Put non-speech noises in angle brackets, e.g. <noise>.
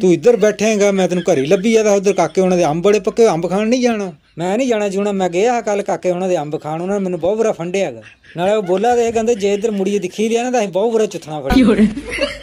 ਤੂੰ <laughs> ਇੱਧਰ ਬੈਠੇਗਾ ਮੈਂ ਤੈਨੂੰ ਘਰ ਹੀ ਲੱਭੀ ਜਾਦਾ ਉੱਧਰ ਕਾਕੇ ਉਹਨਾਂ ਦੇ ਅੰਬ ਬੜੇ ਪੱਕੇ ਅੰਬ ਖਾਣ ਨਹੀਂ ਜਾਣਾ ਮੈਂ ਨਹੀਂ ਜਾਣਾ ਜੂਣਾ ਮੈਂ ਗਿਆ ਕੱਲ ਕਾਕੇ ਉਹਨਾਂ ਦੇ ਅੰਬ ਖਾਣ ਉਹਨਾਂ ਨੇ ਮੈਨੂੰ ਬਹੁਤ ਬੁਰਾ ਫੰਡਿਆਗਾ ਨਾਲੇ ਉਹ ਬੋਲਾ ਦੇ ਕਹਿੰਦੇ ਜੇ ਇੱਧਰ ਮੁੜੀ ਦਿਖੀ ਰਿਆ ਨਾ ਤਾਂ ਅਸੀਂ ਬਹੁਤ ਬੁਰਾ ਚੁੱਥਣਾ ਫੜੀ